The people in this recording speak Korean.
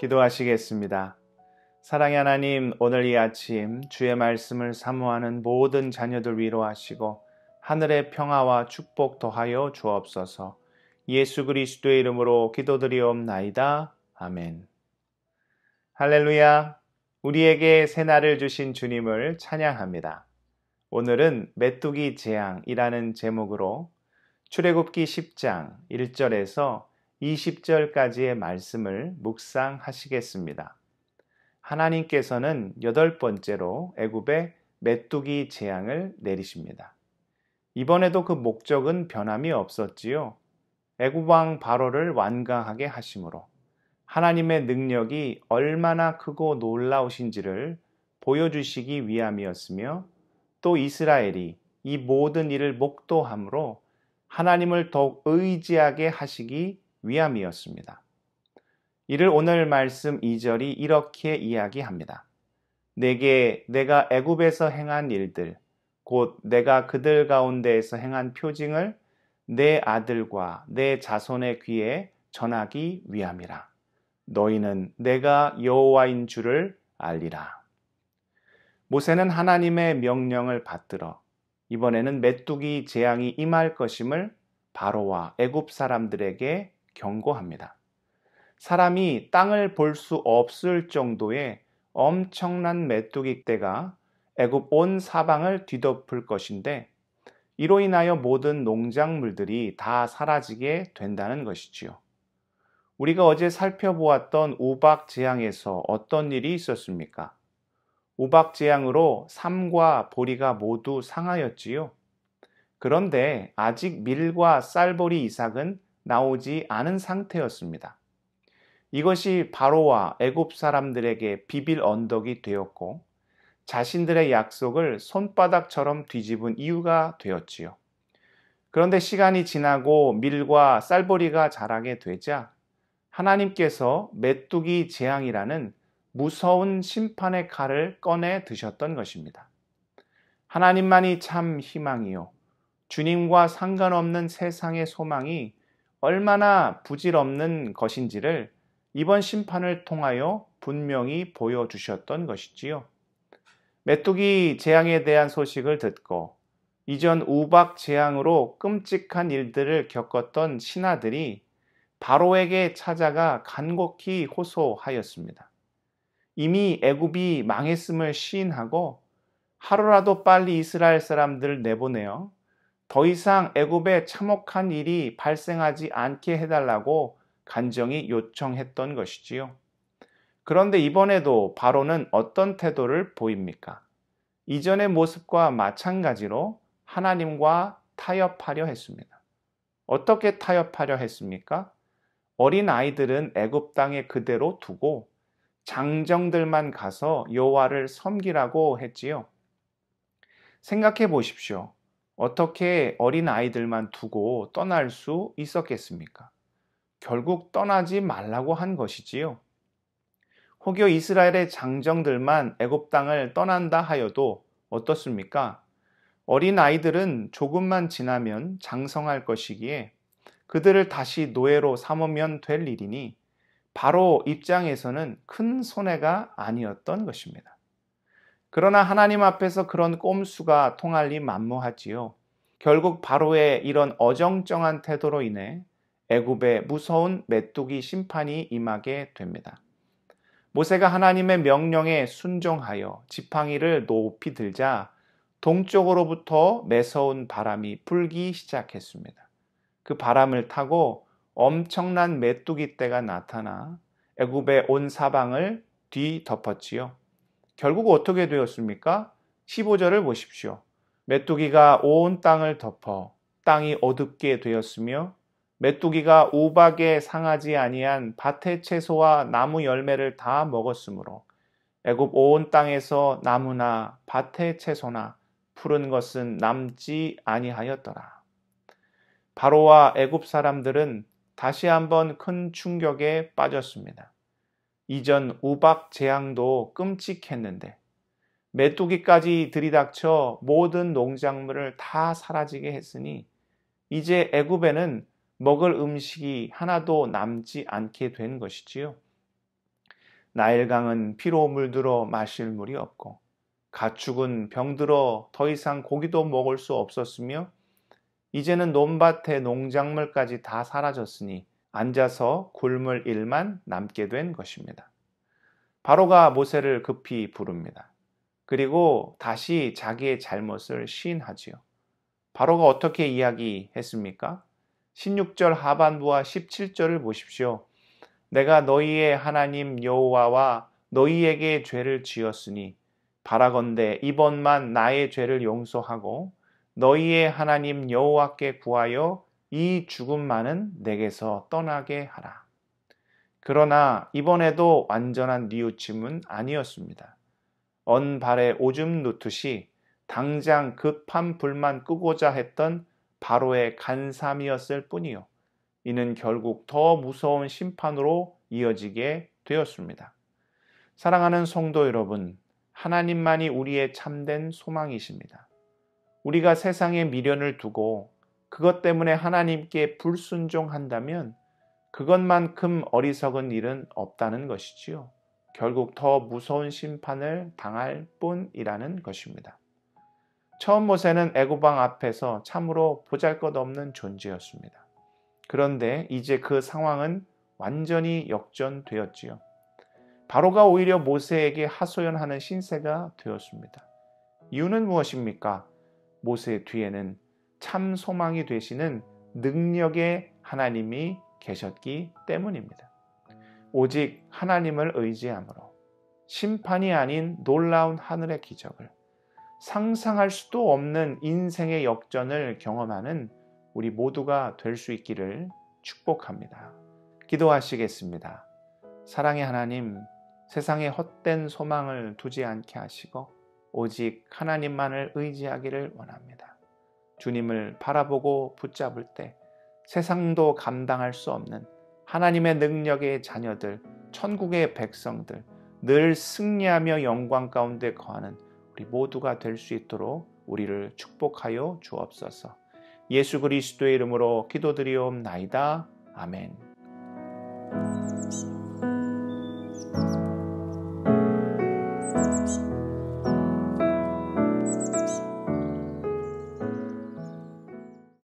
기도하시겠습니다. 사랑의 하나님, 오늘 이 아침 주의 말씀을 사모하는 모든 자녀들 위로하시고 하늘의 평화와 축복 더하여 주옵소서. 예수 그리스도의 이름으로 기도드리옵나이다. 아멘. 할렐루야. 우리에게 새날을 주신 주님을 찬양합니다. 오늘은 메뚜기 재앙이라는 제목으로 출애굽기 10장 1절에서 20절까지의 말씀을 묵상하시겠습니다. 하나님께서는 여덟 번째로 애굽에 메뚜기 재앙을 내리십니다. 이번에도 그 목적은 변함이 없었지요. 애굽 왕 바로를 완강하게 하심으로 하나님의 능력이 얼마나 크고 놀라우신지를 보여주시기 위함이었으며 또 이스라엘이 이 모든 일을 목도함으로 하나님을 더욱 의지하게 하시기 위함이었습니다. 이를 오늘 말씀 2절이 이렇게 이야기합니다. 내게 내가 애굽에서 행한 일들 곧 내가 그들 가운데에서 행한 표징을 내 아들과 내 자손의 귀에 전하기 위함이라. 너희는 내가 여호와인 줄을 알리라. 모세는 하나님의 명령을 받들어 이번에는 메뚜기 재앙이 임할 것임을 바로와 애굽 사람들에게 경고합니다. 사람이 땅을 볼 수 없을 정도의 엄청난 메뚜기 떼가 애굽 온 사방을 뒤덮을 것인데 이로 인하여 모든 농작물들이 다 사라지게 된다는 것이지요. 우리가 어제 살펴보았던 우박 재앙에서 어떤 일이 있었습니까? 우박재앙으로 삶과 보리가 모두 상하였지요. 그런데 아직 밀과 쌀보리 이삭은 나오지 않은 상태였습니다. 이것이 바로와 애굽 사람들에게 비빌 언덕이 되었고 자신들의 약속을 손바닥처럼 뒤집은 이유가 되었지요. 그런데 시간이 지나고 밀과 쌀보리가 자라게 되자 하나님께서 메뚜기 재앙이라는 무서운 심판의 칼을 꺼내 드셨던 것입니다. 하나님만이 참 희망이요. 주님과 상관없는 세상의 소망이 얼마나 부질없는 것인지를 이번 심판을 통하여 분명히 보여주셨던 것이지요. 메뚜기 재앙에 대한 소식을 듣고 이전 우박 재앙으로 끔찍한 일들을 겪었던 신하들이 바로에게 찾아가 간곡히 호소하였습니다. 이미 애굽이 망했음을 시인하고 하루라도 빨리 이스라엘 사람들을 내보내어 더 이상 애굽의 참혹한 일이 발생하지 않게 해달라고 간정이 요청했던 것이지요. 그런데 이번에도 바로는 어떤 태도를 보입니까? 이전의 모습과 마찬가지로 하나님과 타협하려 했습니다. 어떻게 타협하려 했습니까? 어린 아이들은 애굽 땅에 그대로 두고 장정들만 가서 여호와를 섬기라고 했지요. 생각해 보십시오. 어떻게 어린 아이들만 두고 떠날 수 있었겠습니까? 결국 떠나지 말라고 한 것이지요. 혹여 이스라엘의 장정들만 애굽 땅을 떠난다 하여도 어떻습니까? 어린 아이들은 조금만 지나면 장성할 것이기에 그들을 다시 노예로 삼으면 될 일이니 바로 입장에서는 큰 손해가 아니었던 것입니다. 그러나 하나님 앞에서 그런 꼼수가 통할 리 만무하지요. 결국 바로의 이런 어정쩡한 태도로 인해 애굽의 무서운 메뚜기 심판이 임하게 됩니다. 모세가 하나님의 명령에 순종하여 지팡이를 높이 들자 동쪽으로부터 매서운 바람이 불기 시작했습니다. 그 바람을 타고 엄청난 메뚜기 떼가 나타나 애굽의 온 사방을 뒤덮었지요. 결국 어떻게 되었습니까? 15절을 보십시오. 메뚜기가 온 땅을 덮어 땅이 어둡게 되었으며 메뚜기가 우박에 상하지 아니한 밭의 채소와 나무 열매를 다 먹었으므로 애굽 온 땅에서 나무나 밭의 채소나 푸른 것은 남지 아니하였더라. 바로와 애굽 사람들은 다시 한번 큰 충격에 빠졌습니다. 이전 우박 재앙도 끔찍했는데 메뚜기까지 들이닥쳐 모든 농작물을 다 사라지게 했으니 이제 애굽에는 먹을 음식이 하나도 남지 않게 된 것이지요. 나일강은 피로 물들어 마실 물이 없고 가축은 병들어 더 이상 고기도 먹을 수 없었으며 이제는 논밭에 농작물까지 다 사라졌으니 앉아서 굶을 일만 남게 된 것입니다. 바로가 모세를 급히 부릅니다. 그리고 다시 자기의 잘못을 시인하지요. 바로가 어떻게 이야기했습니까? 16절 하반부와 17절을 보십시오. 내가 너희의 하나님 여호와와 너희에게 죄를 지었으니 바라건대 이번만 나의 죄를 용서하고 너희의 하나님 여호와께 구하여 이 죽음만은 내게서 떠나게 하라. 그러나 이번에도 완전한 뉘우침은 아니었습니다. 언발에 오줌 누듯이 당장 급한 그 불만 끄고자 했던 바로의 간삼이었을 뿐이요. 이는 결국 더 무서운 심판으로 이어지게 되었습니다. 사랑하는 성도 여러분, 하나님만이 우리의 참된 소망이십니다. 우리가 세상에 미련을 두고 그것 때문에 하나님께 불순종한다면 그것만큼 어리석은 일은 없다는 것이지요. 결국 더 무서운 심판을 당할 뿐이라는 것입니다. 처음 모세는 애고방 앞에서 참으로 보잘것없는 존재였습니다. 그런데 이제 그 상황은 완전히 역전되었지요. 바로가 오히려 모세에게 하소연하는 신세가 되었습니다. 이유는 무엇입니까? 모세 뒤에는 참 소망이 되시는 능력의 하나님이 계셨기 때문입니다. 오직 하나님을 의지함으로 심판이 아닌 놀라운 하늘의 기적을 상상할 수도 없는 인생의 역전을 경험하는 우리 모두가 될 수 있기를 축복합니다. 기도하시겠습니다. 사랑의 하나님, 세상에 헛된 소망을 두지 않게 하시고 오직 하나님만을 의지하기를 원합니다. 주님을 바라보고 붙잡을 때 세상도 감당할 수 없는 하나님의 능력의 자녀들, 천국의 백성들, 늘 승리하며 영광 가운데 거하는 우리 모두가 될 수 있도록 우리를 축복하여 주옵소서. 예수 그리스도의 이름으로 기도드리옵나이다. 아멘.